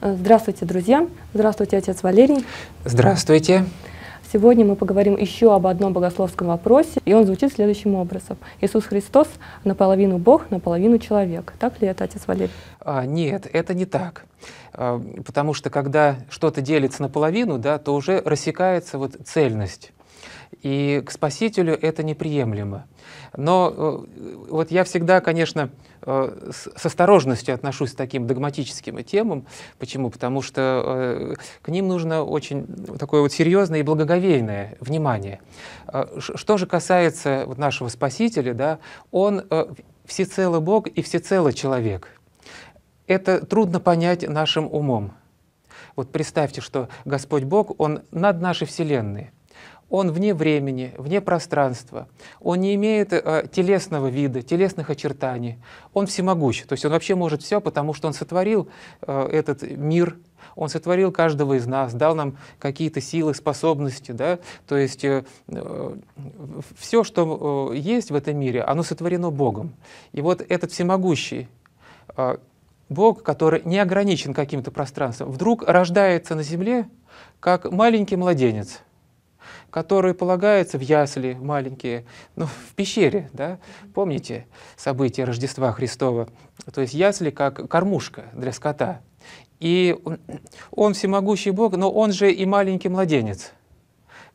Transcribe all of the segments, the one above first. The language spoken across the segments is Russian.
Э, здравствуйте, друзья! Здравствуйте, отец Валерий! Здравствуйте! Сегодня мы поговорим еще об одном богословском вопросе, и он звучит следующим образом. Иисус Христос наполовину Бог, наполовину человек. Так ли это, отец Валерий? А, нет, это не так. А, потому что когда что-то делится наполовину, да, то уже рассекается вот цельность. И к Спасителю это неприемлемо. Но э, вот я всегда, конечно, Э, с осторожностью отношусь к таким догматическим темам. Почему? Потому что э, к ним нужно очень такое вот серьезное и благоговейное внимание. Э, что же касается вот нашего Спасителя, да, он всецело Бог и всецело человек. Это трудно понять нашим умом. Вот представьте, что Господь Бог, Он над нашей Вселенной он вне времени, вне пространства, он не имеет э, телесного вида, телесных очертаний, он всемогущ, то есть он вообще может все, потому что он сотворил э, этот мир, он сотворил каждого из нас, дал нам какие-то силы, способности, да, то есть э, э, все, что э, есть в этом мире, оно сотворено Богом. И вот этот всемогущий, э, Бог, который не ограничен каким-то пространством, вдруг рождается на земле как маленький младенец – которые полагаются в ясли маленькие, ну, в пещере, да? Помните события Рождества Христова? То есть ясли как кормушка для скота. И он всемогущий Бог, но он же и маленький младенец,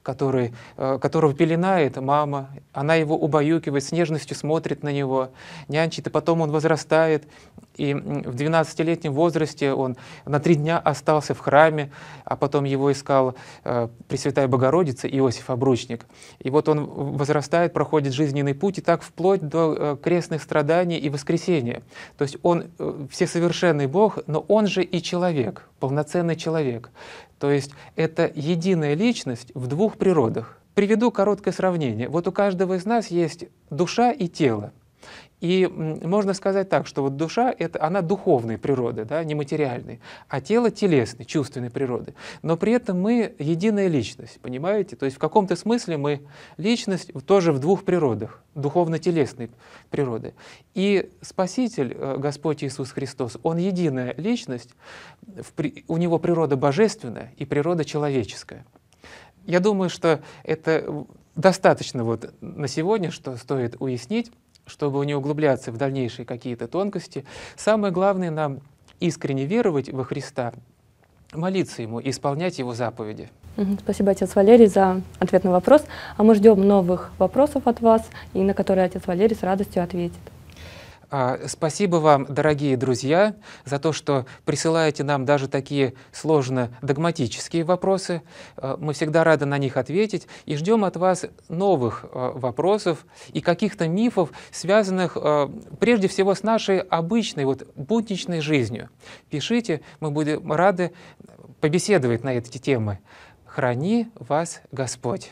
который, э, которого пеленает мама, она его убаюкивает, с нежностью смотрит на него, нянчит, и потом он возрастает, и в 12-летнем возрасте он на три дня остался в храме, а потом его искал э, Пресвятая Богородица Иосиф Обручник. И вот он возрастает, проходит жизненный путь, и так вплоть до э, крестных страданий и воскресения. То есть он э, всесовершенный Бог, но он же и человек, полноценный человек. То есть это единая личность в двух природах. Приведу короткое сравнение. Вот у каждого из нас есть душа и тело. И можно сказать так, что вот душа, это, она духовной природы, да, нематериальной, а тело телесной, чувственной природы. Но при этом мы единая личность, понимаете? То есть в каком-то смысле мы личность тоже в двух природах, духовно-телесной природы. И Спаситель, э, Господь Иисус Христос, Он единая личность, у Него природа божественная и природа человеческая. Я думаю, что это э, достаточно вот на сегодня, что стоит уяснить чтобы не углубляться в дальнейшие какие-то тонкости, самое главное нам искренне веровать во Христа, молиться Ему исполнять Его заповеди. Спасибо, отец Валерий, за ответ на вопрос. А мы ждем новых вопросов от вас, и на которые отец Валерий с радостью ответит. А, спасибо вам, дорогие друзья, за то, что присылаете нам даже такие сложно догматические вопросы. А, мы всегда рады на них ответить и ждем от вас новых а, вопросов и каких-то мифов, связанных прежде всего с нашей обычной, вот, будничной жизнью. Пишите, мы будем рады побеседовать на эти темы. Храни вас Господь!